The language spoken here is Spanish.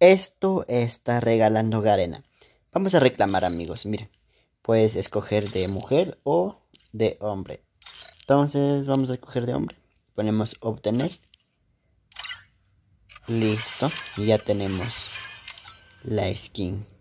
Esto está regalando Garena. Vamos a reclamar, amigos. Miren, puedes escoger de mujer o de hombre. Entonces, vamos a escoger de hombre. Ponemos obtener. Listo. Y ya tenemos la skin.